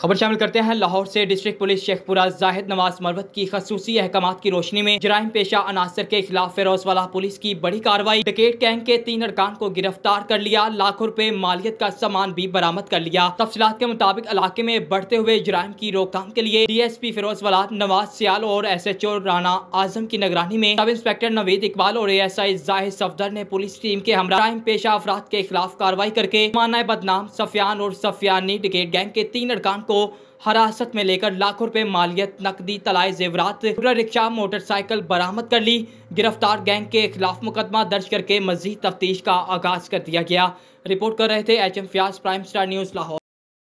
खबर शामिल करते हैं लाहौर से डिस्ट्रिक्ट पुलिस शेखपुरा जाहिद नवाज मरवत की खसूसी अहकाम की रोशनी में जराइम पेशा अनासर के खिलाफ फिरोजवाला पुलिस की बड़ी कार्रवाई डकेट गैंग के तीन अरकान को गिरफ्तार कर लिया लाखों रुपए मालियत का सामान भी बरामद कर लिया तफसलात के मुताबिक इलाके में बढ़ते हुए जराइम की रोकथाम के लिए डी एस पी वाला नवाज सियाल और S H O Rana Azam की निगरानी में सब इंस्पेक्टर नवीद इकबाल और A S I Zahid Safdar ने पुलिस टीम के हमला जराइम पेशा अफराद के खिलाफ कार्रवाई करके माना बदनाम सफियान और सफियानी डिकेट गैंग के तीन अरकान को हरासत में लेकर लाखों रुपए मालियत नकदी तलाए जेवरात रिक्शा मोटरसाइकिल बरामद कर ली गिरफ्तार गैंग के खिलाफ मुकदमा दर्ज करके मजीद तफ्तीश का आगाज कर दिया गया रिपोर्ट कर रहे थे H M Fayyaz prime star news Lahore